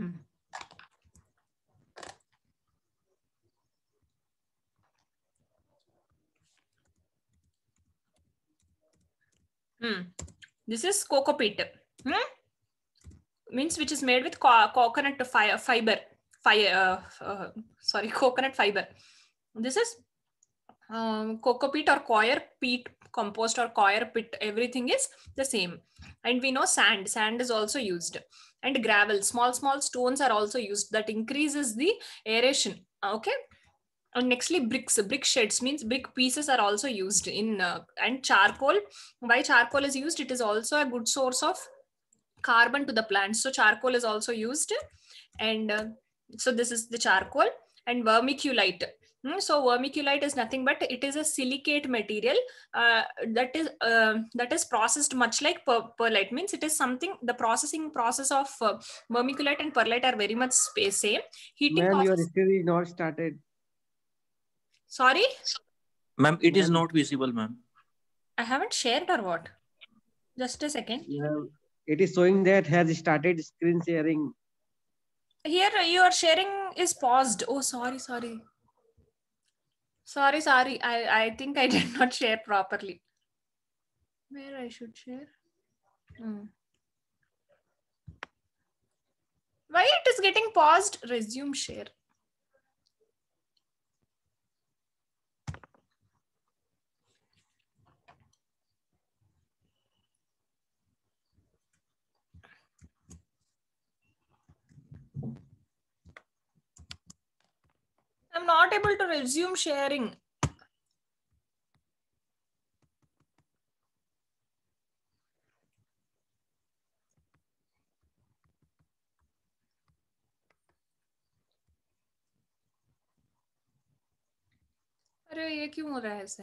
Mm-hmm. Hmm. This is cocoa peat. Hmm? Means which is made with co coconut fi fiber. Fi uh, uh, sorry, coconut fiber. This is um, cocoa peat or coir peat compost or coir pit. Everything is the same and we know sand sand is also used and gravel small small stones are also used that increases the aeration uh, okay and nextly bricks brick sheds means brick pieces are also used in uh, and charcoal why charcoal is used it is also a good source of carbon to the plants so charcoal is also used and uh, so this is the charcoal and vermiculite Hmm, so vermiculite is nothing but it is a silicate material uh, that is uh, that is processed much like per perlite means it is something the processing process of uh, vermiculite and perlite are very much same. Ma'am, your is not started. Sorry. Ma'am, it is not visible, ma'am. I haven't shared or what? Just a second. Yeah, it is showing that has started screen sharing. Here your sharing is paused. Oh, sorry, sorry. Sorry, sorry. I, I think I did not share properly. Where I should share? Hmm. Why it is getting paused? Resume share. I'm not able to resume sharing. अरे ये क्यों हो रहा है ऐसे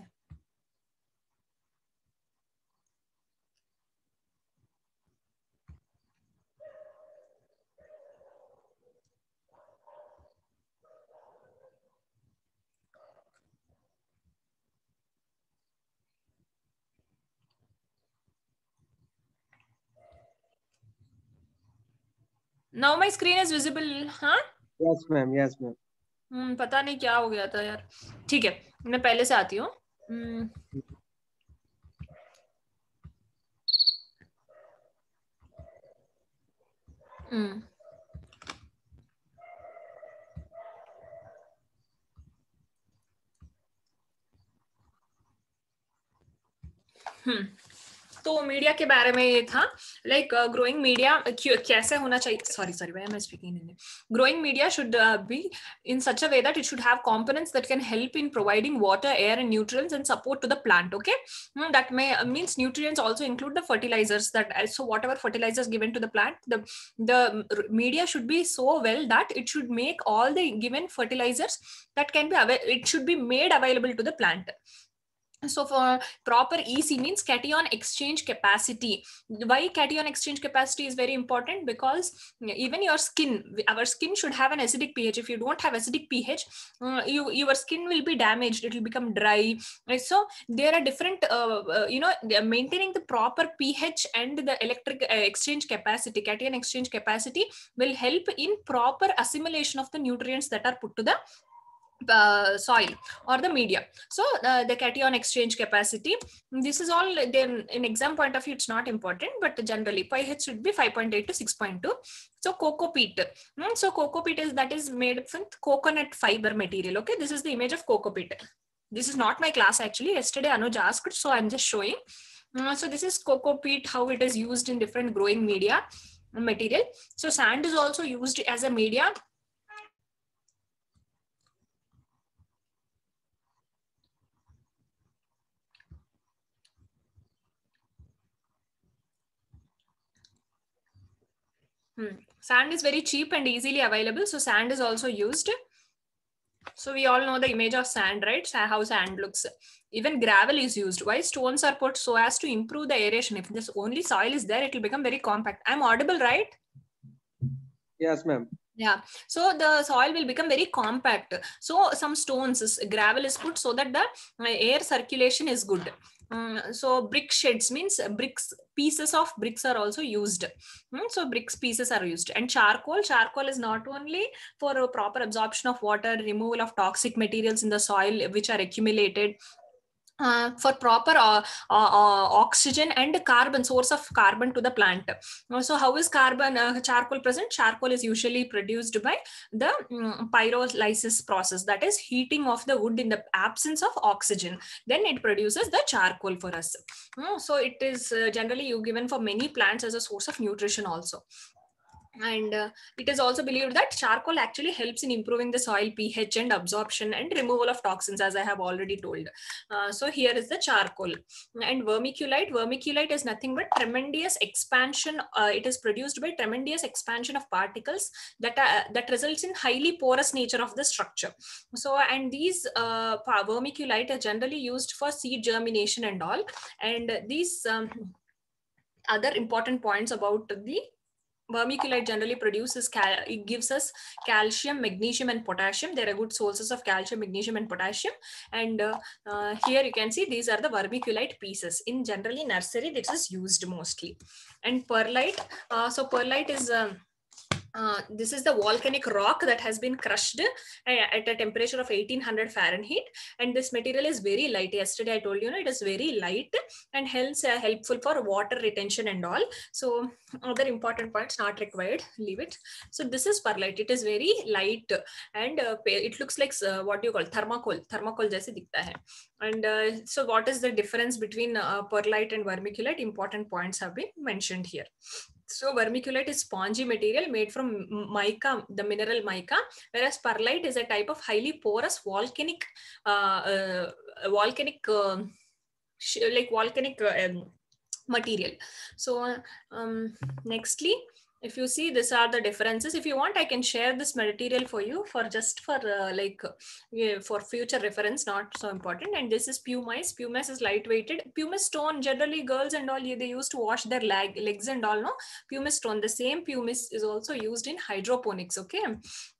now my screen is visible हाँ yes ma'am yes ma'am पता नहीं क्या हो गया था यार ठीक है मैं पहले से आती हूँ हम्म हम्म, हम्म। तो मीडिया के बारे में ये था लाइक ग्रोइंग मीडिया कैसे होना चाहिए सॉरी सॉरी भाई मैं speaking in growing media should be in such a way that it should have components that can help in providing water air and nutrients and support to the plant okay that may means nutrients also include the fertilizers that also uh, whatever fertilizers given to the plant the the um, media should be so well that it should make all the given fertilizers that can be it should be made available to the plant so for proper ec means cation exchange capacity why cation exchange capacity is very important because even your skin our skin should have an acidic ph if you don't have acidic ph uh, you, your skin will be damaged it will become dry so there are different uh, uh you know maintaining the proper ph and the electric uh, exchange capacity cation exchange capacity will help in proper assimilation of the nutrients that are put to the uh, soil or the media. So uh, the cation exchange capacity, this is all then in exam point of view, it's not important, but generally pH should be 5.8 to 6.2. So coco peat. Mm, so coco peat is that is made from coconut fiber material. Okay, this is the image of coco peat. This is not my class actually. Yesterday Anuj asked, so I'm just showing. Hmm, so this is coco peat, how it is used in different growing media material. So sand is also used as a media Hmm. Sand is very cheap and easily available. So sand is also used. So we all know the image of sand, right? How sand looks. Even gravel is used. Why stones are put so as to improve the aeration. If this only soil is there, it will become very compact. I'm audible, right? Yes, ma'am. Yeah. So the soil will become very compact. So some stones, gravel is put so that the uh, air circulation is good. Mm, so brick sheds means bricks pieces of bricks are also used mm, so bricks pieces are used and charcoal charcoal is not only for proper absorption of water removal of toxic materials in the soil which are accumulated uh, for proper uh, uh, uh, oxygen and carbon source of carbon to the plant uh, so how is carbon uh, charcoal present charcoal is usually produced by the um, pyrolysis process that is heating of the wood in the absence of oxygen then it produces the charcoal for us mm, so it is generally given for many plants as a source of nutrition also and uh, it is also believed that charcoal actually helps in improving the soil ph and absorption and removal of toxins as i have already told uh, so here is the charcoal and vermiculite vermiculite is nothing but tremendous expansion uh, it is produced by tremendous expansion of particles that uh, that results in highly porous nature of the structure so and these uh, vermiculite are generally used for seed germination and all and these um, other important points about the vermiculite generally produces cal- it gives us calcium magnesium and potassium there are good sources of calcium magnesium and potassium and uh, uh, here you can see these are the vermiculite pieces in generally nursery this is used mostly and perlite uh, so perlite is um, uh, this is the volcanic rock that has been crushed uh, at a temperature of 1800 Fahrenheit. And this material is very light. Yesterday I told you, know, it is very light and hence uh, helpful for water retention and all. So other important points not required, leave it. So this is perlite. It is very light and uh, it looks like uh, what do you call thermocol. Thermocol jaise dikhta hai. And so what is the difference between perlite and vermiculite? Important points have been mentioned here. So vermiculite is spongy material made from mica, the mineral mica, whereas perlite is a type of highly porous volcanic, uh, uh, volcanic, uh, like volcanic uh, um, material. So uh, um, nextly, if you see these are the differences if you want i can share this material for you for just for uh, like uh, for future reference not so important and this is pumice pumice is light weighted pumice stone generally girls and all they use to wash their leg, legs and all no pumice stone the same pumice is also used in hydroponics okay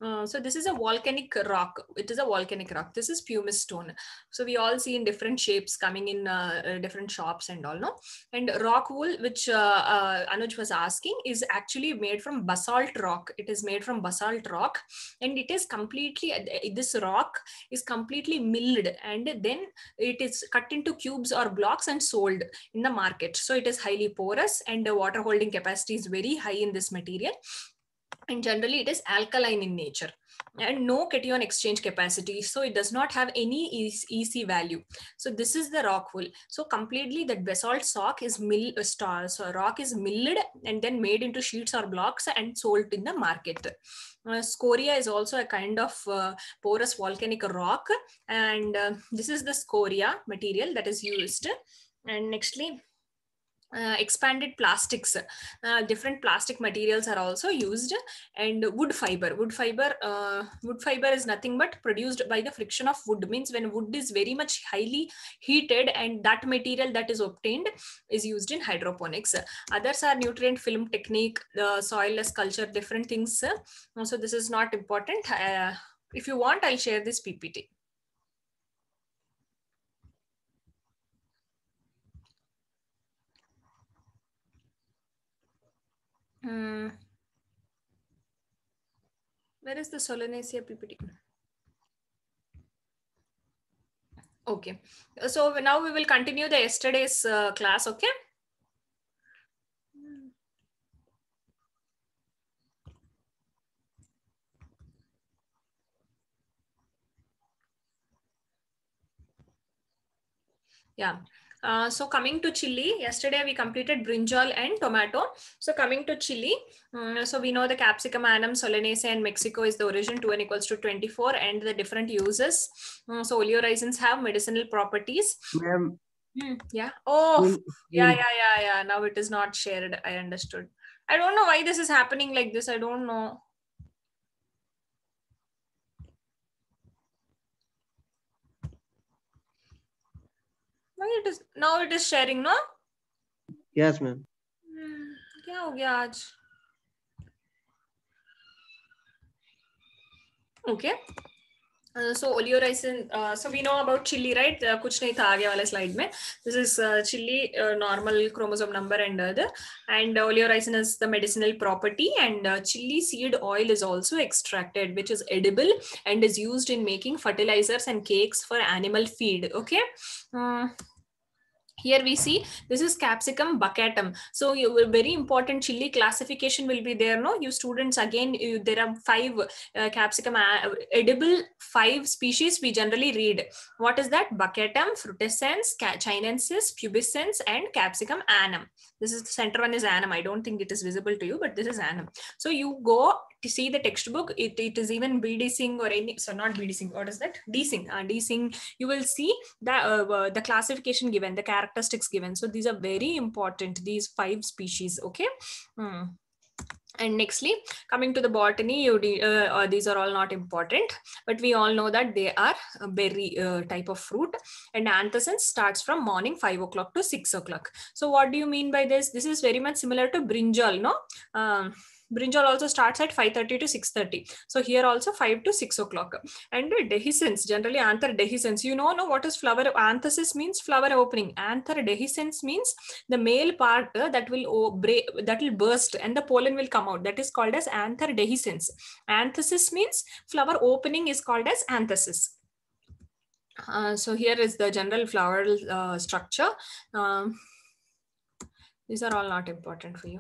uh, so this is a volcanic rock it is a volcanic rock this is pumice stone so we all see in different shapes coming in uh, uh, different shops and all no and rock wool which uh, anuj was asking is actually completely made from basalt rock it is made from basalt rock and it is completely this rock is completely milled and then it is cut into cubes or blocks and sold in the market so it is highly porous and the water holding capacity is very high in this material and generally it is alkaline in nature and no cation exchange capacity. So it does not have any EC value. So this is the rock wool. So completely that basalt rock is mill uh, star. So rock is milled and then made into sheets or blocks and sold in the market. Uh, scoria is also a kind of uh, porous volcanic rock and uh, this is the scoria material that is used and nextly uh, expanded plastics uh, different plastic materials are also used and wood fiber wood fiber uh, wood fiber is nothing but produced by the friction of wood means when wood is very much highly heated and that material that is obtained is used in hydroponics others are nutrient film technique the soilless culture different things so this is not important uh, if you want i'll share this ppt Hmm. Where is the Solanaceae PPT? Okay, so now we will continue the yesterday's uh, class, okay? Yeah. Uh, so coming to chili, yesterday we completed brinjal and tomato. So coming to chili, um, so we know the capsicum annum solanaceae in Mexico is the origin 2n equals to 24 and the different uses. Um, so oleorescens have medicinal properties. Ma'am. Hmm, yeah. Oh, yeah, yeah, yeah, yeah. Now it is not shared. I understood. I don't know why this is happening like this. I don't know. it is now it is sharing no yes ma'am hmm, क्या हो गया आज okay okay. Uh, so oleoricin uh, so we know about chili right uh, kuch nahi tha aage wale slide this is chili normal chromosome number and the and uh, is the medicinal property and chili seed oil is also extracted which is edible and is used in making fertilizers and cakes for animal feed okay here we see this is capsicum buccatum so you, very important chili classification will be there no you students again you, there are five uh, capsicum uh, edible five species we generally read what is that buccatum frutescens chinensis pubescens and capsicum annum this is the center one is annum i don't think it is visible to you but this is annum so you go to see the textbook, it, it is even BDSing or any, so not BDSing, what is that? DSing, uh, DSing, you will see the, uh, uh, the classification given, the characteristics given. So these are very important, these five species, okay? Hmm. And nextly, coming to the botany, you uh, uh, these are all not important, but we all know that they are a berry uh, type of fruit. And anthocyanin starts from morning 5 o'clock to 6 o'clock. So what do you mean by this? This is very much similar to brinjal, no? Um, brinjal also starts at 5.30 to 6.30 so here also 5 to 6 o'clock and dehiscence generally anther dehiscence you know know what is flower anthesis means flower opening anther dehiscence means the male part uh, that will oh, break that will burst and the pollen will come out that is called as anther dehiscence anthesis means flower opening is called as anthesis uh, so here is the general flower uh, structure. Um, these are all not important for you.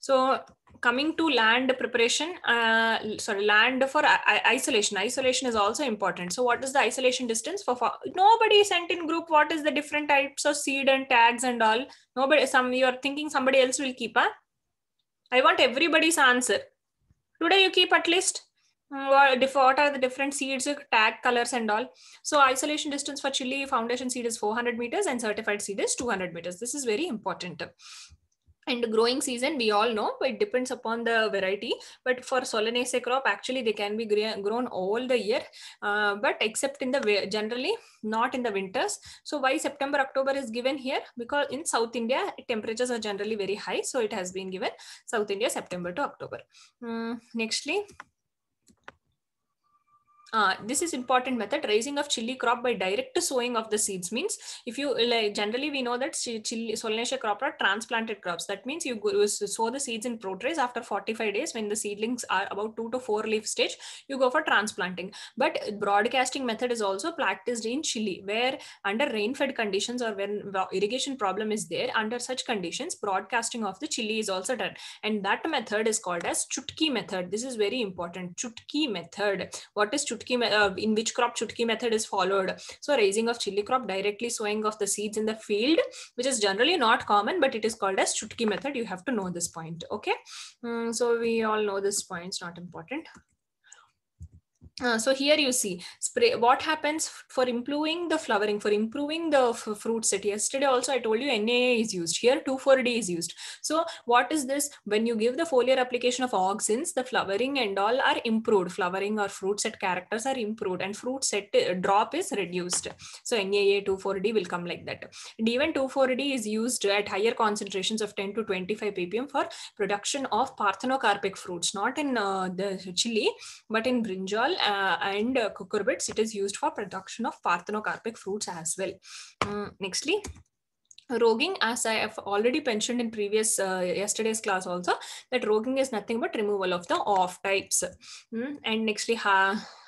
So coming to land preparation, uh, sorry, land for isolation. Isolation is also important. So, what is the isolation distance for? Nobody sent in group. What is the different types of seed and tags and all? Nobody. Some you are thinking somebody else will keep. Huh? I want everybody's answer. Today you keep at least mm, what are the different seeds, tag colors and all. So isolation distance for chili foundation seed is 400 meters and certified seed is 200 meters. This is very important and growing season we all know but it depends upon the variety but for solanaceae crop actually they can be grown all the year uh, but except in the generally not in the winters so why september october is given here because in south india temperatures are generally very high so it has been given south india september to october mm, nextly uh, this is important method raising of chili crop by direct sowing of the seeds means if you like generally we know that chili solanaceae crop are transplanted crops that means you, go, you sow the seeds in protrays after 45 days when the seedlings are about 2 to 4 leaf stage you go for transplanting but broadcasting method is also practiced in chilli where under rain fed conditions or when irrigation problem is there under such conditions broadcasting of the chili is also done and that method is called as chutki method this is very important chutki method what is chutki chutki uh, in which crop chutki method is followed so raising of chili crop directly sowing of the seeds in the field which is generally not common but it is called as chutki method you have to know this point okay mm, so we all know this point it's not important uh, so here you see spray what happens for improving the flowering for improving the fruit set yesterday also i told you naa is used here 2,4-d is used so what is this when you give the foliar application of auxins the flowering and all are improved flowering or fruit set characters are improved and fruit set uh, drop is reduced so naa 2,4-d will come like that and even 2,4-d is used at higher concentrations of 10 to 25 ppm for production of parthenocarpic fruits not in uh, the chili but in brinjal uh, and uh, cucurbits, it is used for production of parthenocarpic fruits as well. Um, nextly, Roguing, as I have already mentioned in previous uh, yesterday's class also, that roguing is nothing but removal of the off types. Mm? And nextly, ha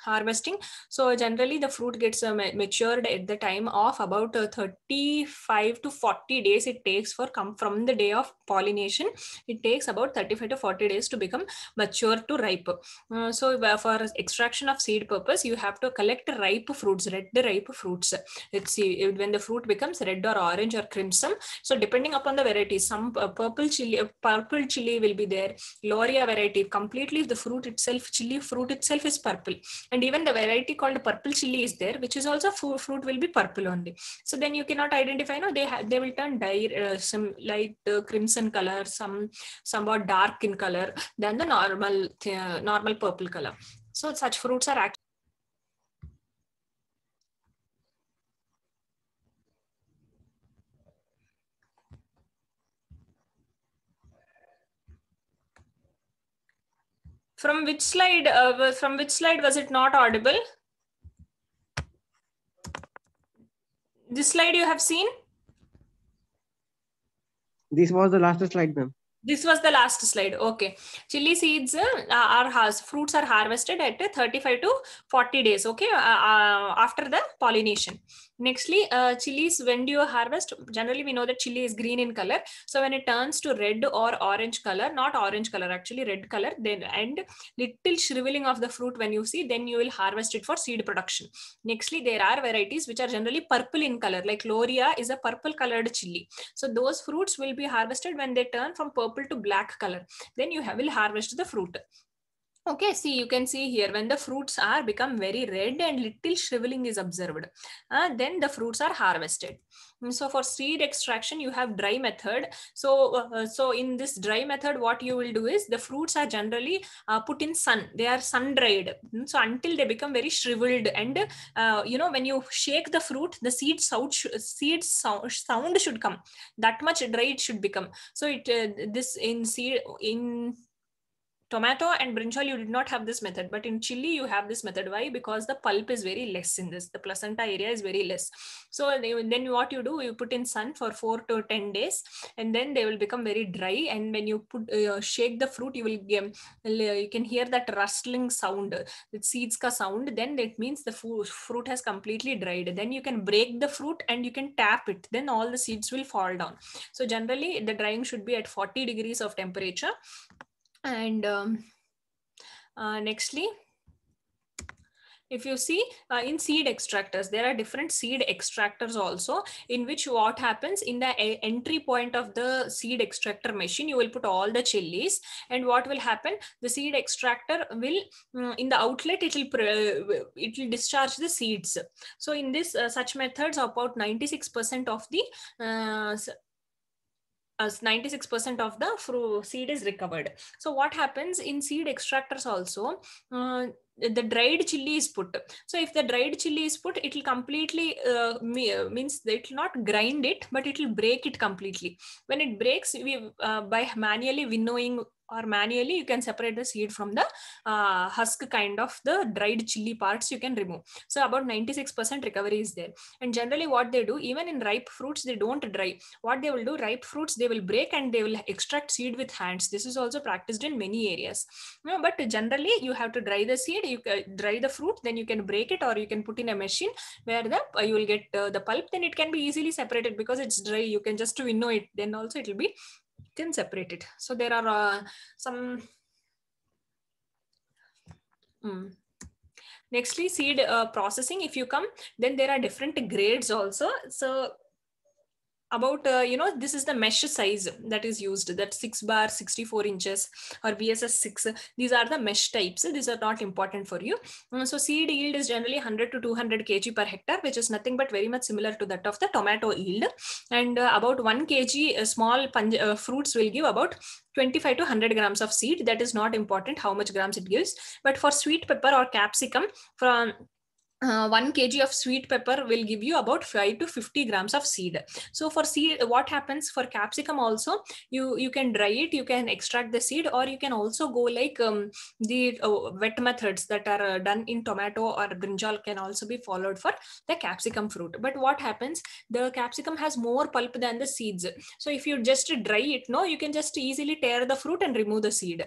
harvesting. So generally the fruit gets uh, matured at the time of about uh, 35 to 40 days it takes for come from the day of pollination. It takes about 35 to 40 days to become mature to ripe. Uh, so uh, for extraction of seed purpose, you have to collect ripe fruits, red ripe fruits. Let's see when the fruit becomes red or orange or crimson. So depending upon the variety, some uh, purple chili, uh, purple chili will be there. Loria variety, completely the fruit itself, chili fruit itself is purple and even the variety called purple chili is there which is also fruit, fruit will be purple only so then you cannot identify no they have they will turn dye uh, some light uh, crimson color some somewhat dark in color than the normal uh, normal purple color so such fruits are actually. From which slide? Uh, from which slide was it not audible? This slide you have seen. This was the last slide, ma'am this was the last slide okay chili seeds uh, are has fruits are harvested at 35 to 40 days okay uh, uh, after the pollination Nextly, uh, chilies, when do you harvest? Generally, we know that chili is green in color. So when it turns to red or orange color, not orange color, actually red color, then and little shriveling of the fruit when you see, then you will harvest it for seed production. Nextly, there are varieties which are generally purple in color, like Loria is a purple colored chili. So those fruits will be harvested when they turn from purple to black color. Then you have, will harvest the fruit. Okay, see, you can see here when the fruits are become very red and little shriveling is observed, uh, then the fruits are harvested. Mm, so for seed extraction, you have dry method. So, uh, uh, so in this dry method, what you will do is the fruits are generally uh, put in sun. They are sun dried. Mm, so until they become very shriveled and, uh, you know, when you shake the fruit, the seed sound, seed sound, sound should come. That much dried should become. So it, uh, this in seed, in tomato and brinjal you did not have this method but in chili you have this method why because the pulp is very less in this the placenta area is very less so then what you do you put in sun for 4 to 10 days and then they will become very dry and when you put uh, shake the fruit you will get uh, you can hear that rustling sound the seeds ka sound then it means the fruit has completely dried then you can break the fruit and you can tap it then all the seeds will fall down so generally the drying should be at 40 degrees of temperature and um, uh, nextly, if you see uh, in seed extractors there are different seed extractors also in which what happens in the entry point of the seed extractor machine you will put all the chilies and what will happen the seed extractor will mm, in the outlet it will uh, it will discharge the seeds so in this uh, such methods about 96% of the uh, as uh, 96% of the fruit seed is recovered so what happens in seed extractors also uh, the dried chili is put so if the dried chili is put it will completely uh, uh means it will not grind it but it will break it completely when it breaks we uh, by manually winnowing or manually you can separate the seed from the uh, husk kind of the dried chili parts you can remove so about 96% recovery is there and generally what they do even in ripe fruits they don't dry what they will do ripe fruits they will break and they will extract seed with hands this is also practiced in many areas but generally you have to dry the seed you uh, dry the fruit then you can break it or you can put in a machine where the uh, you will get uh, the pulp then it can be easily separated because it's dry you can just winnow it then also it will be can separate it. So there are uh, some. Mm. Nextly, seed uh, processing. If you come, then there are different grades also. So about uh, you know this is the mesh size that is used that 6 bar 64 inches or bss 6 these are the mesh types these are not important for you mm, so seed yield is generally 100 to 200 kg per hectare which is nothing but very much similar to that of the tomato yield and uh, about 1 kg uh, small uh, fruits will give about 25 to 100 grams of seed that is not important how much grams it gives but for sweet pepper or capsicum from uh, 1 kg of sweet pepper will give you about 5 to 50 grams of seed so for seed what happens for capsicum also you you can dry it you can extract the seed or you can also go like um, the uh, wet methods that are uh, done in tomato or brinjal can also be followed for the capsicum fruit but what happens the capsicum has more pulp than the seeds so if you just dry it no you can just easily tear the fruit and remove the seed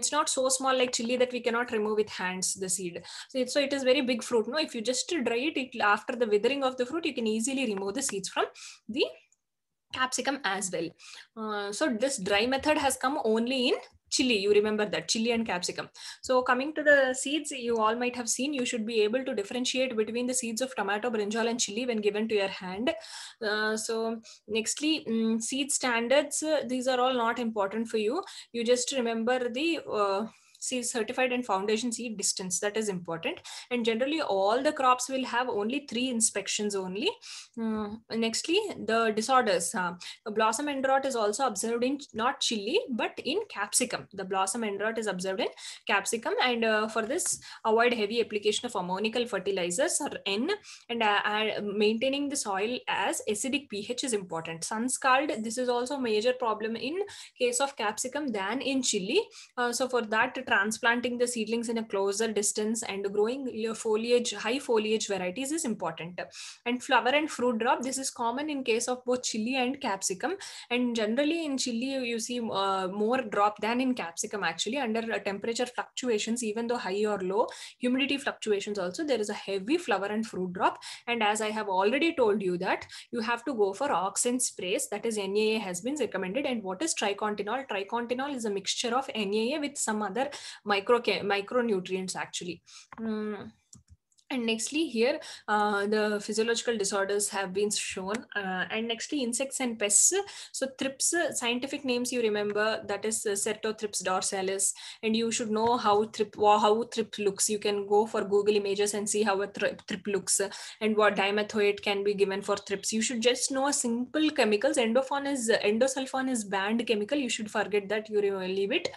it's not so small like chili that we cannot remove with hands the seed so, it, so it is very big fruit no if if you just dry it, it after the withering of the fruit, you can easily remove the seeds from the capsicum as well. Uh, so this dry method has come only in chili you remember that chili and capsicum so coming to the seeds you all might have seen you should be able to differentiate between the seeds of tomato brinjal and chili when given to your hand uh, so nextly um, seed standards uh, these are all not important for you you just remember the uh, see certified and foundation seed distance that is important and generally all the crops will have only three inspections only um, nextly the disorders uh, blossom end rot is also observed in not chili but in capsicum the blossom end rot is observed in capsicum and uh, for this avoid heavy application of ammonical fertilizers or n and uh, maintaining the soil as acidic ph is important sun scald this is also a major problem in case of capsicum than in chili uh, so for that transplanting the seedlings in a closer distance and growing foliage, high foliage varieties is important. And flower and fruit drop, this is common in case of both chili and capsicum. And generally in chili, you see uh, more drop than in capsicum actually under uh, temperature fluctuations, even though high or low, humidity fluctuations also, there is a heavy flower and fruit drop. And as I have already told you that you have to go for auxin sprays, that is NAA has been recommended. And what is tricontinol? Tricontinol is a mixture of NAA with some other micro micronutrients actually. Mm and nextly, here uh, the physiological disorders have been shown. Uh, and nextly, insects and pests. So, thrips, scientific names you remember that is uh, dorsalis, and you should know how thrip how thrip looks. You can go for Google images and see how a thrip, thrip looks, and what dimethoate can be given for thrips. You should just know simple chemicals. Endophon is endosulfan is banned chemical. You should forget that. You leave it.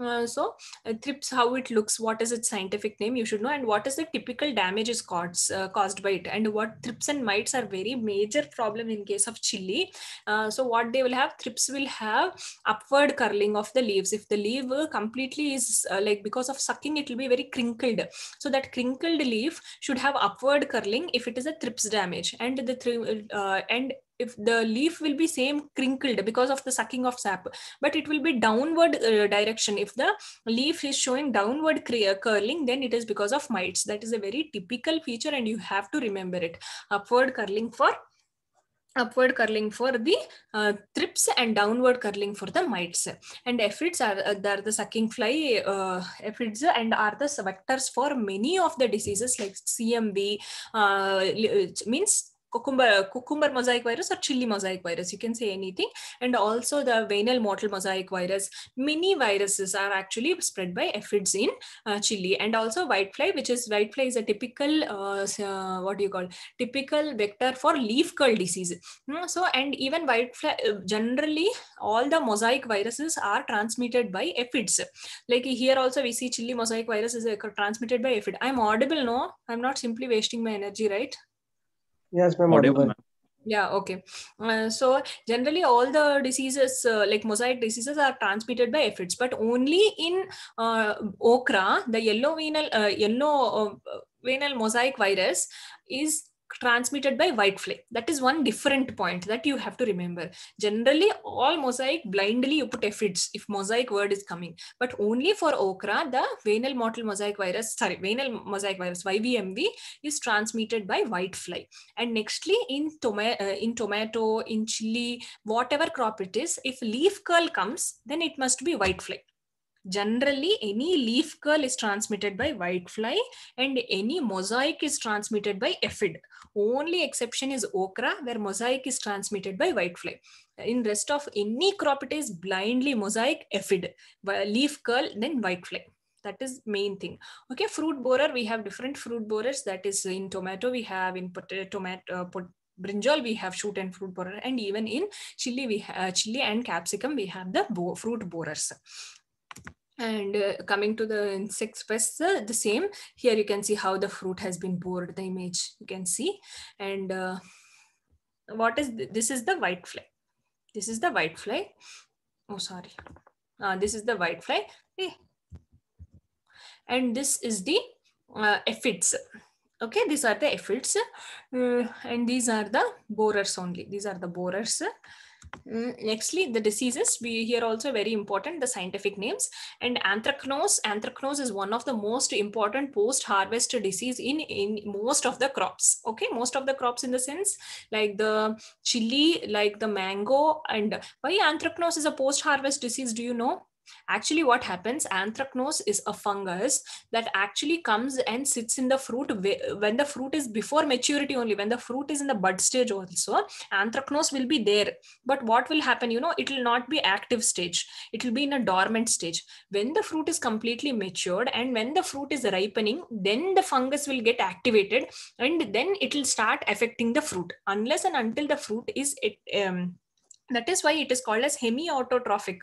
Uh, so, uh, thrips, how it looks, what is its scientific name? You should know, and what is the typical damage damage is caused, uh, caused by it. And what thrips and mites are very major problem in case of chili. Uh, so what they will have, thrips will have upward curling of the leaves. If the leaf completely is uh, like because of sucking, it will be very crinkled. So that crinkled leaf should have upward curling if it is a thrips damage. And the uh, and if the leaf will be same crinkled because of the sucking of sap but it will be downward uh, direction if the leaf is showing downward uh, curling then it is because of mites that is a very typical feature and you have to remember it upward curling for upward curling for the uh, thrips and downward curling for the mites and aphids are, uh, are the sucking fly uh, aphids and are the vectors for many of the diseases like cmv uh, uh, means cucumber cucumber mosaic virus or chili mosaic virus you can say anything and also the venal mortal mosaic virus many viruses are actually spread by aphids in uh, chili and also whitefly which is whitefly is a typical uh, uh, what do you call typical vector for leaf curl disease hmm, so and even whitefly uh, generally all the mosaic viruses are transmitted by aphids like here also we see chili mosaic virus is uh, transmitted by aphid i'm audible no i'm not simply wasting my energy right Yes, ma'am. Audible, yeah okay uh, so generally all the diseases uh, like mosaic diseases are transmitted by aphids but only in uh, okra the yellow venal uh, yellow uh, venal mosaic virus is transmitted by white flake. That is one different point that you have to remember. Generally, all mosaic blindly you put aphids if mosaic word is coming, but only for okra, the venal motile mosaic virus, sorry, venal mosaic virus (YVMV) is transmitted by white fly. And nextly, in tomato, uh, in tomato, in chili, whatever crop it is, if leaf curl comes, then it must be white fly generally any leaf curl is transmitted by whitefly and any mosaic is transmitted by aphid only exception is okra where mosaic is transmitted by whitefly in rest of any crop it is blindly mosaic aphid leaf curl then whitefly that is main thing okay fruit borer we have different fruit borers that is in tomato we have in potato tomato uh, pot brinjal we have shoot and fruit borer and even in chili we have uh, chili and capsicum we have the bo fruit borers and uh, coming to the insect's pest, uh, the same here you can see how the fruit has been bored the image you can see and uh, what is th this is the white fly this is the white fly oh sorry uh, this is the white fly hey. Eh. and this is the uh, aphids okay these are the aphids uh, and these are the borers only these are the borers Mm, nextly, the diseases, we here also very important, the scientific names. And anthracnose, anthracnose is one of the most important post-harvest disease in, in most of the crops. Okay, most of the crops in the sense like the chili, like the mango. And why anthracnose is a post-harvest disease, do you know? Actually, what happens, anthracnose is a fungus that actually comes and sits in the fruit when the fruit is before maturity only, when the fruit is in the bud stage also, anthracnose will be there. But what will happen, you know, it will not be active stage. It will be in a dormant stage. When the fruit is completely matured and when the fruit is ripening, then the fungus will get activated and then it will start affecting the fruit unless and until the fruit is it, um, that is why it is called as hemi-autotrophic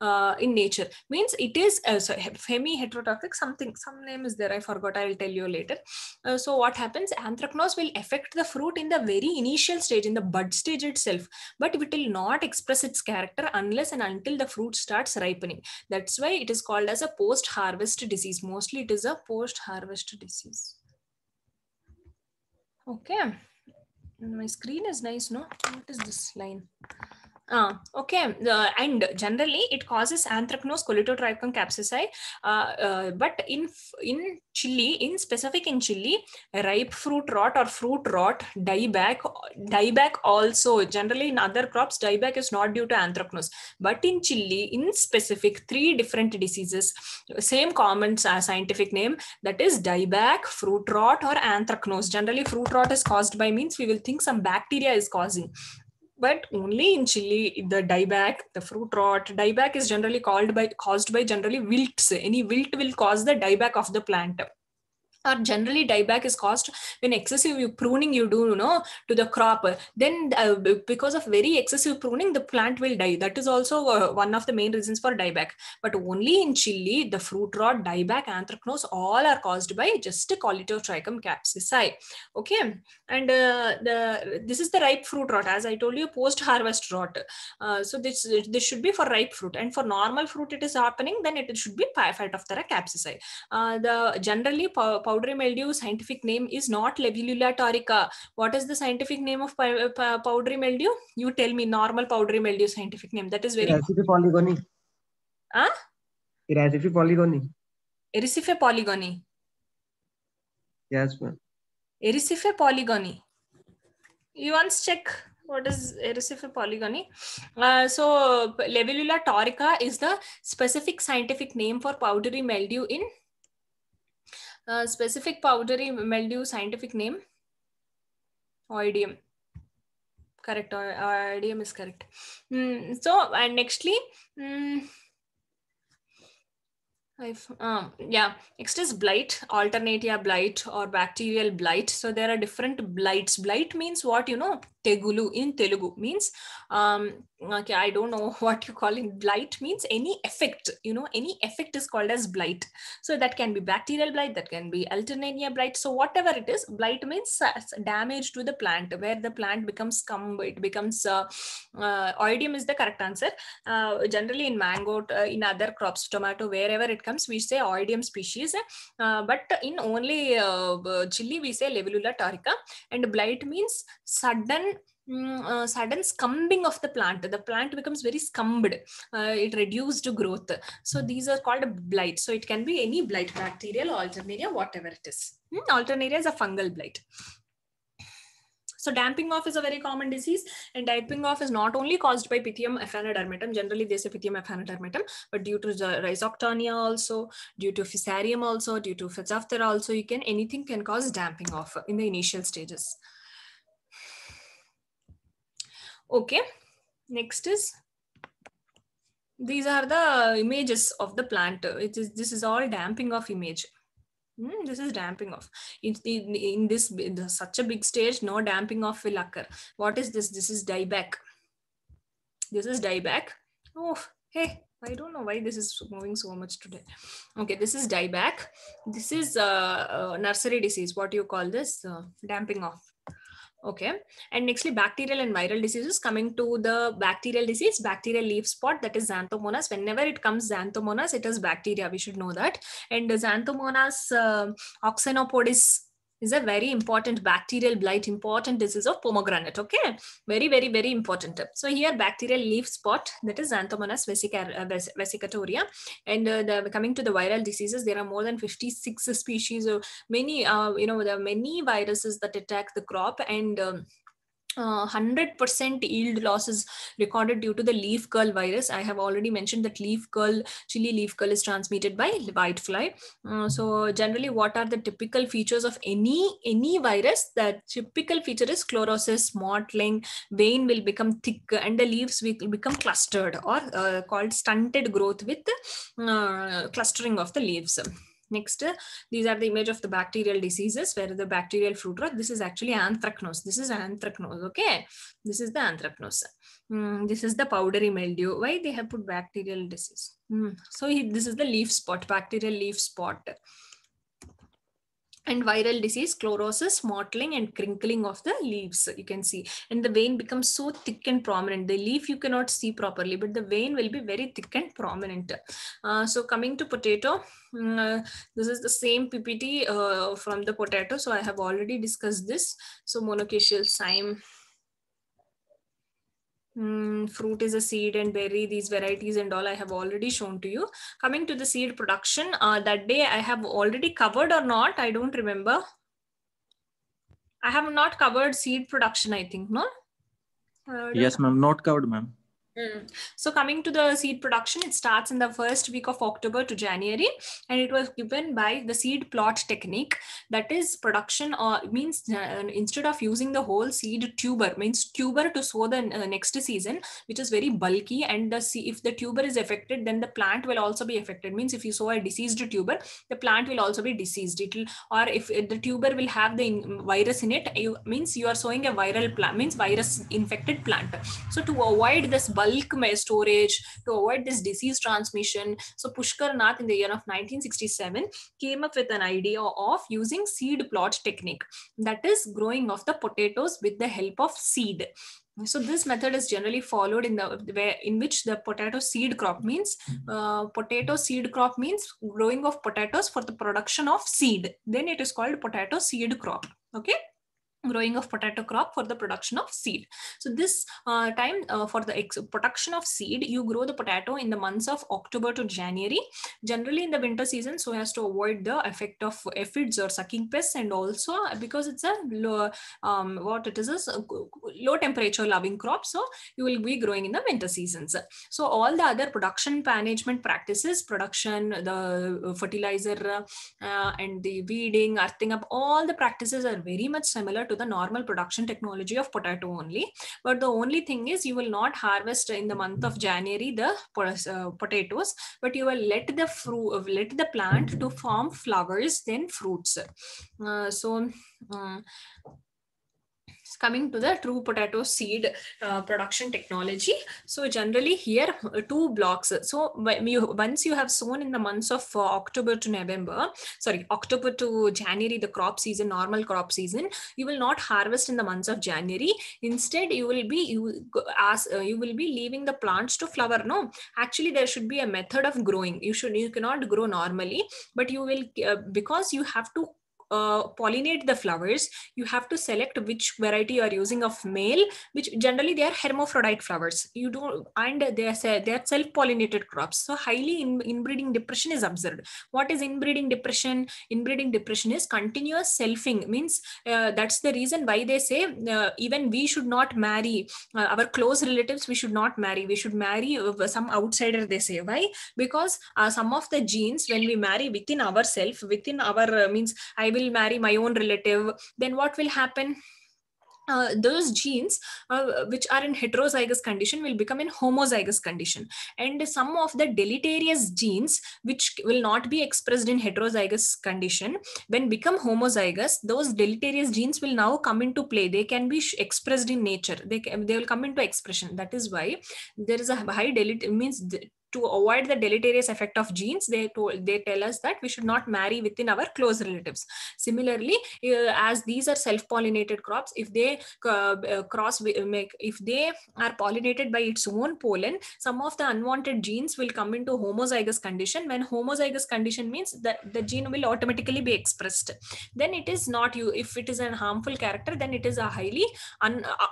uh, in nature means it is uh, so hemi-heterotrophic something some name is there i forgot i'll tell you later uh, so what happens anthracnose will affect the fruit in the very initial stage in the bud stage itself but it will not express its character unless and until the fruit starts ripening that's why it is called as a post-harvest disease mostly it is a post-harvest disease okay my screen is nice no what is this line uh, okay, uh, and generally it causes anthracnose, colitotrichum capsici. Uh, uh, but in in Chile, in specific in Chile, ripe fruit rot or fruit rot, dieback, dieback also. Generally in other crops, dieback is not due to anthracnose. But in Chile, in specific, three different diseases, same common scientific name that is dieback, fruit rot, or anthracnose. Generally, fruit rot is caused by means we will think some bacteria is causing but only in Chile, the dieback, the fruit rot, dieback is generally called by caused by generally wilts. Any wilt will cause the dieback of the plant or generally dieback is caused when excessive pruning you do you know to the crop then uh, because of very excessive pruning the plant will die that is also uh, one of the main reasons for dieback but only in chile the fruit rot dieback anthracnose all are caused by just Trichum capsici. okay and uh, the this is the ripe fruit rot as i told you post harvest rot uh, so this this should be for ripe fruit and for normal fruit it is happening then it should be phytophthora capsicum. Uh, the generally powdery mildew scientific name is not Lebulilla torica. What is the scientific name of powdery mildew? You tell me normal powdery mildew scientific name. That is very. Erasife polygoni. Huh? Erasife polygoni. Erisife polygoni. Yes, ma'am. Erisife polygoni. You once check what is erisife polygony uh, so levelula torica is the specific scientific name for powdery mildew in specific powdery mildew scientific name? Oidium. Correct, oidium is correct. Mm, so, and nextly, mm, I've, um, yeah, next is blight, alternatia blight or bacterial blight. So there are different blights. Blight means what you know, Tegulu in Telugu means, um, okay, I don't know what you call it. Blight means any effect, you know, any effect is called as blight. So that can be bacterial blight, that can be alternatia blight. So whatever it is, blight means damage to the plant where the plant becomes scum, it becomes, uh, uh, oidium is the correct answer. Uh, generally in mango, uh, in other crops, tomato, wherever it comes comes, we say Oidium species, uh, but in only uh, Chile, we say Levulula tarica. And blight means sudden Mm, uh, sudden scumbing of the plant. The plant becomes very scumbed. Uh, it reduced growth. So these are called blight. So it can be any blight, bacterial, alternaria, whatever it is. Mm, alternaria is a fungal blight. So damping off is a very common disease and damping off is not only caused by Pythium echinodermatum, generally they say Pythium echinodermatum, but due to Rhizoctonia also, due to Fusarium also, due to Phytophthora also, you can, anything can cause damping off in the initial stages. Okay, next is these are the images of the plant. It is this is all damping of image. Mm, this is damping off. In, in this in such a big stage, no damping off will occur. What is this? This is dieback. This is dieback. Oh, hey, I don't know why this is moving so much today. Okay, this is dieback. This is uh, uh, nursery disease. What do you call this? Uh, damping off. Okay. And nextly, bacterial and viral diseases. Coming to the bacterial disease, bacterial leaf spot, that is xanthomonas. Whenever it comes xanthomonas, it is bacteria. We should know that. And xanthomonas uh, oxynopodis is a very important bacterial blight, important disease of pomegranate. Okay, very, very, very important. So here bacterial leaf spot that is Xanthomonas uh, vesicatoria. And uh, the, coming to the viral diseases, there are more than 56 species. So many, uh, you know, there are many viruses that attack the crop and um, uh, 100% yield losses recorded due to the leaf curl virus. I have already mentioned that leaf curl, chili leaf curl is transmitted by whitefly. Uh, so generally, what are the typical features of any any virus? The typical feature is chlorosis, mottling, vein will become thick and the leaves will become clustered or uh, called stunted growth with uh, clustering of the leaves. Next, these are the image of the bacterial diseases where the bacterial fruit rot, this is actually anthracnose. This is anthracnose, okay? This is the anthracnose. Mm, this is the powdery mildew. Why they have put bacterial disease? Mm. So this is the leaf spot, bacterial leaf spot and viral disease, chlorosis, mottling, and crinkling of the leaves, you can see. And the vein becomes so thick and prominent. The leaf you cannot see properly, but the vein will be very thick and prominent. Uh, so coming to potato, mm, uh, this is the same PPT uh, from the potato. So I have already discussed this. So monocacial cyme Mm, fruit is a seed and berry these varieties and all i have already shown to you coming to the seed production uh, that day i have already covered or not i don't remember i have not covered seed production i think no uh, yes ma'am not covered ma'am Mm. So coming to the seed production, it starts in the first week of October to January, and it was given by the seed plot technique. That is production, or uh, means uh, instead of using the whole seed tuber, means tuber to sow the uh, next season, which is very bulky, and the see if the tuber is affected, then the plant will also be affected. Means if you sow a diseased tuber, the plant will also be diseased. It'll or if the tuber will have the in, virus in it, you, means you are sowing a viral plant, means virus infected plant. So to avoid this bulk में storage to avoid this disease transmission. So Pushkar Nath in the year of 1967 came up with an idea of using seed plot technique, that is growing of the potatoes with the help of seed. So this method is generally followed in the where in which the potato seed crop means uh, potato seed crop means growing of potatoes for the production of seed. Then it is called potato seed crop. Okay growing of potato crop for the production of seed so this uh, time uh, for the production of seed you grow the potato in the months of october to january generally in the winter season so as to avoid the effect of aphids or sucking pests and also uh, because it's a low um, what it is is low temperature loving crop so you will be growing in the winter seasons so all the other production management practices production the uh, fertilizer uh, and the weeding earthing up all the practices are very much similar to to the normal production technology of potato only. But the only thing is you will not harvest in the month of January the uh, potatoes, but you will let the fruit, uh, let the plant to form flowers, then fruits. Uh, so, um, coming to the true potato seed uh, production technology so generally here uh, two blocks so you, once you have sown in the months of uh, october to november sorry october to january the crop season normal crop season you will not harvest in the months of january instead you will be you as uh, you will be leaving the plants to flower no actually there should be a method of growing you should you cannot grow normally but you will uh, because you have to uh, pollinate the flowers, you have to select which variety you are using of male, which generally they are hermaphrodite flowers. You don't, and they are, they are self-pollinated crops. So highly in, inbreeding depression is observed. What is inbreeding depression? Inbreeding depression is continuous selfing means uh, that's the reason why they say uh, even we should not marry uh, our close relatives. We should not marry. We should marry uh, some outsider. They say why? Because some of the genes when we marry within ourselves, within our means I will will marry my own relative then what will happen uh, those genes uh, which are in heterozygous condition will become in homozygous condition and some of the deleterious genes which will not be expressed in heterozygous condition when become homozygous those deleterious genes will now come into play they can be expressed in nature they, can, they will come into expression that is why there is a high delete means to avoid the deleterious effect of genes, they told, they tell us that we should not marry within our close relatives. Similarly, uh, as these are self-pollinated crops, if they uh, uh cross make if they are pollinated by its own pollen, some of the unwanted genes will come into homozygous condition. When homozygous condition means that the gene will automatically be expressed, then it is not you. If it is an harmful character, then it is a highly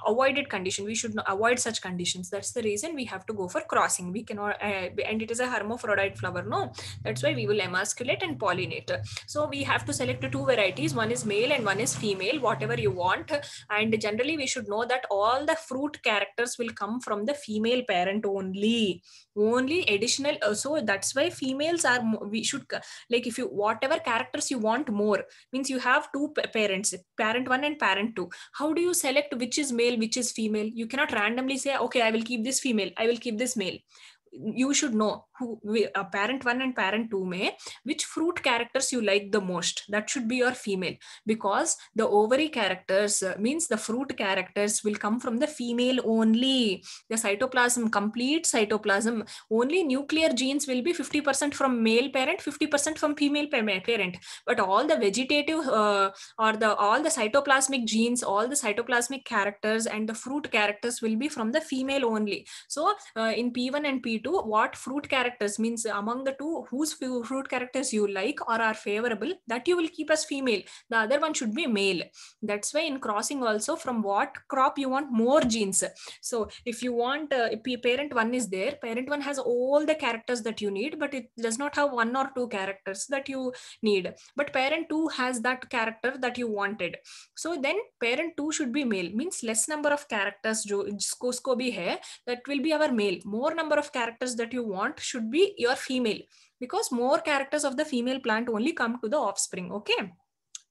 avoided condition. We should avoid such conditions. That's the reason we have to go for crossing. We cannot. Uh, and it is a hermaphrodite flower, no? That's why we will emasculate and pollinate. So we have to select two varieties. One is male and one is female, whatever you want. And generally we should know that all the fruit characters will come from the female parent only. Only additional. Uh, so that's why females are, we should, uh, like if you, whatever characters you want more, means you have two parents, parent one and parent two. How do you select which is male, which is female? You cannot randomly say, okay, I will keep this female, I will keep this male you should know who uh, parent one and parent two may which fruit characters you like the most that should be your female because the ovary characters uh, means the fruit characters will come from the female only the cytoplasm complete cytoplasm only nuclear genes will be 50% from male parent 50% from female parent but all the vegetative uh, or the all the cytoplasmic genes all the cytoplasmic characters and the fruit characters will be from the female only so uh, in p1 and p2 to what fruit characters means among the two whose fruit characters you like or are favorable that you will keep as female the other one should be male that's why in crossing also from what crop you want more genes so if you want uh, if parent one is there parent one has all the characters that you need but it does not have one or two characters that you need but parent two has that character that you wanted so then parent two should be male means less number of characters jo isko hai that will be our male more number of characters characters that you want should be your female because more characters of the female plant only come to the offspring okay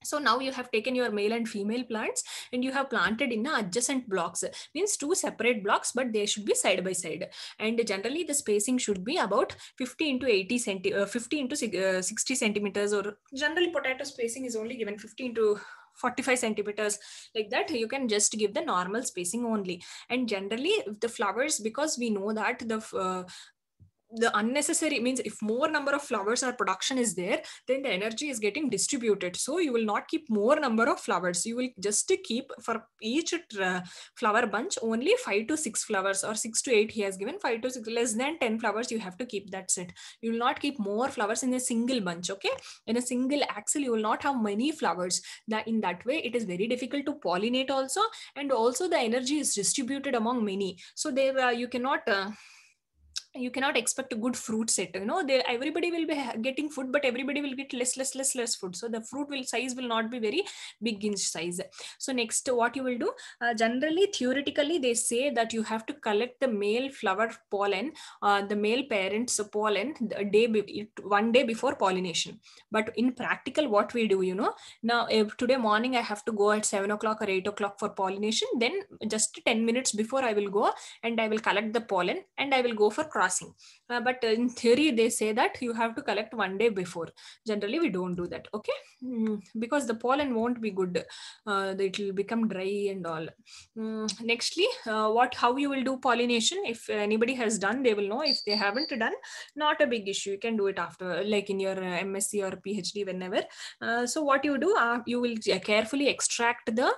so now you have taken your male and female plants and you have planted in adjacent blocks, means two separate blocks, but they should be side by side. And generally the spacing should be about 50 into 80 centi, uh, 50 into uh, 60 centimeters or generally potato spacing is only given 15 to 45 centimeters like that you can just give the normal spacing only and generally the flowers because we know that the uh, the unnecessary means if more number of flowers or production is there then the energy is getting distributed so you will not keep more number of flowers you will just keep for each uh, flower bunch only 5 to 6 flowers or 6 to 8 he has given 5 to 6 less than 10 flowers you have to keep that's it you will not keep more flowers in a single bunch okay in a single axle you will not have many flowers that in that way it is very difficult to pollinate also and also the energy is distributed among many so there uh, you cannot uh, you cannot expect a good fruit set you know everybody will be getting food but everybody will get less less less less food so the fruit will size will not be very big in size so next what you will do uh, generally theoretically they say that you have to collect the male flower pollen uh, the male parents pollen day one day before pollination but in practical what we do you know now today morning i have to go at 7 o'clock or 8 o'clock for pollination then just 10 minutes before i will go and i will collect the pollen and i will go for cross passing. Uh, but in theory, they say that you have to collect one day before. Generally, we don't do that, okay? Mm, because the pollen won't be good. Uh, it will become dry and all. Mm, nextly, uh, what how you will do pollination? If anybody has done, they will know. If they haven't done, not a big issue. You can do it after, like in your uh, MSc or PhD, whenever. Uh, so what you do, uh, you will carefully extract the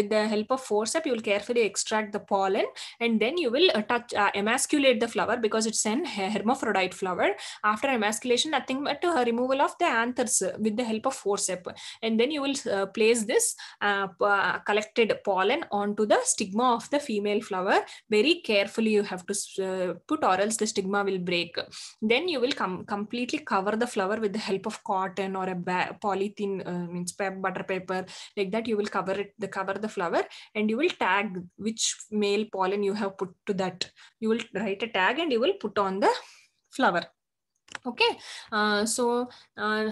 with the help of forceps. You will carefully extract the pollen, and then you will touch emasculate the flower because it's an hermaphrodite flower. After emasculation, nothing but removal of the anthers with the help of forceps. And then you will uh, place this uh, uh collected pollen onto the stigma of the female flower. Very carefully you have to uh, put or else the stigma will break. Then you will com completely cover the flower with the help of cotton or a polythene, uh, means butter paper. Like that you will cover it, the cover the flower and you will tag which male pollen you have put to that. You will write a tag and you will put on the flower okay uh, so uh,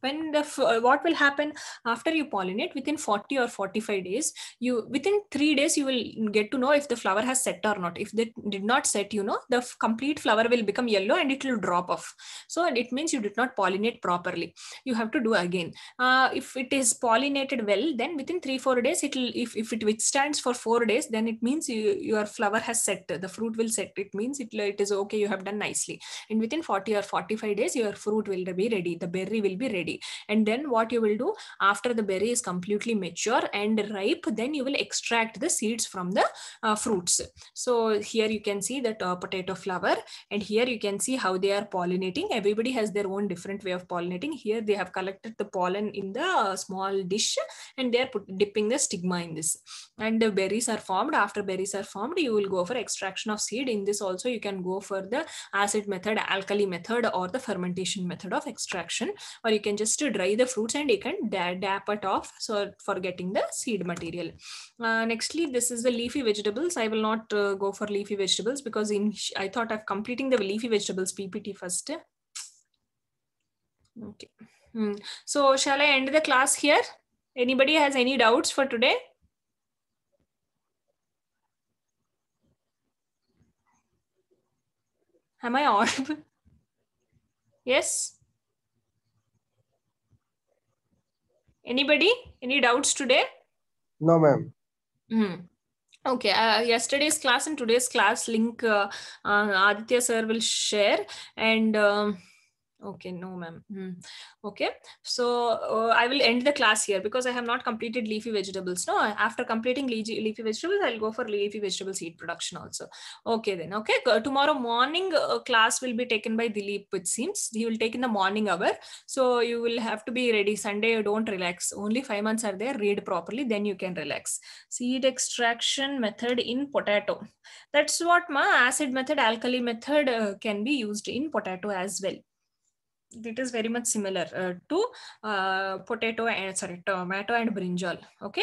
when the uh, what will happen after you pollinate within 40 or 45 days you within 3 days you will get to know if the flower has set or not if they did not set you know the complete flower will become yellow and it will drop off so it means you did not pollinate properly you have to do again uh, if it is pollinated well then within 3 4 days it will if, if it withstands for 4 days then it means you, your flower has set the fruit will set it means it, it is okay you have done nicely and within 40 or 45 days your fruit will be ready the berry will be ready already and then what you will do after the berry is completely mature and ripe then you will extract the seeds from the uh, fruits so here you can see that uh, potato flower and here you can see how they are pollinating everybody has their own different way of pollinating here they have collected the pollen in the uh, small dish and they are put, dipping the stigma in this and the berries are formed after berries are formed you will go for extraction of seed in this also you can go for the acid method alkali method or the fermentation method of extraction or you can just to dry the fruits and you can dab it off so for getting the seed material. Uh, nextly, this is the leafy vegetables. I will not uh, go for leafy vegetables because in I thought of completing the leafy vegetables PPT first. Okay. Hmm. So shall I end the class here? Anybody has any doubts for today? Am I audible? Yes? Anybody? Any doubts today? No, ma'am. Hmm. Okay, uh, yesterday's class and today's class link uh, uh, Aditya sir will share and um, okay no ma'am hmm. okay so uh, i will end the class here because i have not completed leafy vegetables no after completing leafy, leafy vegetables i'll go for leafy vegetable seed production also okay then okay tomorrow morning uh, class will be taken by dilip it seems he will take in the morning hour so you will have to be ready sunday you don't relax only five months are there read properly then you can relax seed extraction method in potato that's what ma acid method alkali method uh, can be used in potato as well it is very much similar uh, to uh, potato and sorry tomato and brinjal okay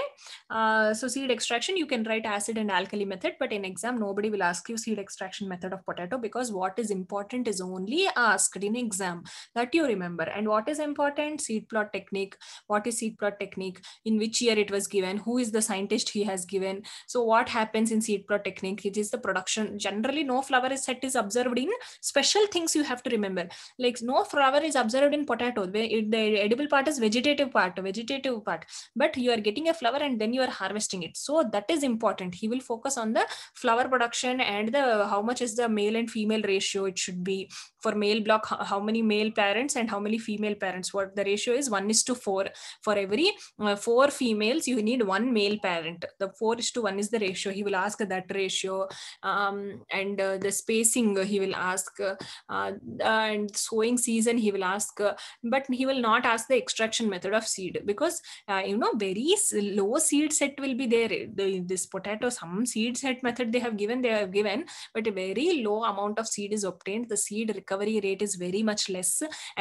uh, so seed extraction you can write acid and alkali method but in exam nobody will ask you seed extraction method of potato because what is important is only asked in exam that you remember and what is important seed plot technique what is seed plot technique in which year it was given who is the scientist he has given so what happens in seed plot technique it is the production generally no flower is set is observed in special things you have to remember like no flower is observed in potato the, the edible part is vegetative part vegetative part but you are getting a flower and then you are harvesting it so that is important he will focus on the flower production and the how much is the male and female ratio it should be for male block how many male parents and how many female parents what the ratio is 1 is to 4 for every uh, 4 females you need one male parent the 4 is to 1 is the ratio he will ask that ratio um, and uh, the spacing he will ask uh, uh and sowing season he will ask uh, but he will not ask the extraction method of seed because uh, you know very low seed set will be there the, this potato some seed set method they have given they have given but a very low amount of seed is obtained the seed recovery rate is very much less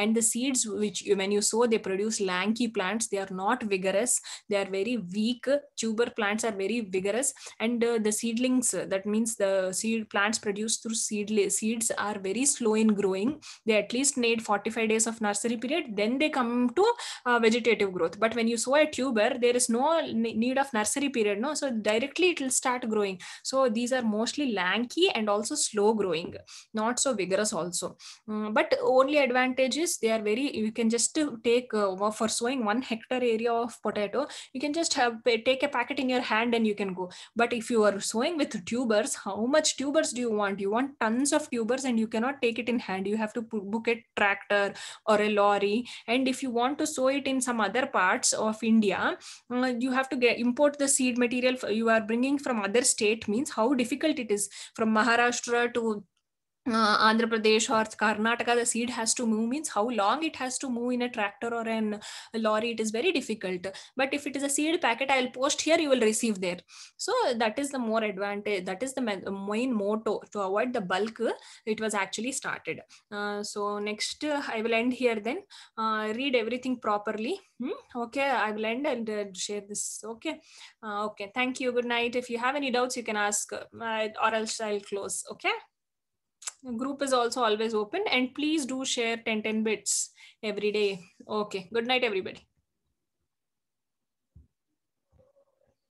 and the seeds which when you sow they produce lanky plants they are not vigorous they are very weak tuber plants are very vigorous and uh, the seedlings that means the seed plants produced through seed seeds are very slow in growing they at least need 45 days of nursery period then they come to uh, vegetative growth but when you sow a tuber there is no need of nursery period no so directly it will start growing so these are mostly lanky and also slow growing not so vigorous also mm, but only advantage is they are very you can just take uh, for sowing one hectare area of potato you can just have take a packet in your hand and you can go but if you are sowing with tubers how much tubers do you want you want tons of tubers and you cannot take it in hand you have to book a tractor tractor or a lorry and if you want to sow it in some other parts of india uh, you have to get import the seed material you are bringing from other state means how difficult it is from maharashtra to uh, Andhra Pradesh or Karnataka, the seed has to move means how long it has to move in a tractor or an lorry. It is very difficult. But if it is a seed packet, I'll post here, you will receive there. So that is the more advantage. That is the main motto to avoid the bulk. It was actually started. Uh, so next, uh, I will end here then. Uh, read everything properly. Hmm? Okay, I will end and uh, share this. Okay. Uh, okay. Thank you. Good night. If you have any doubts, you can ask or else I'll close. Okay group is also always open and please do share 10 10 bits every day okay good night everybody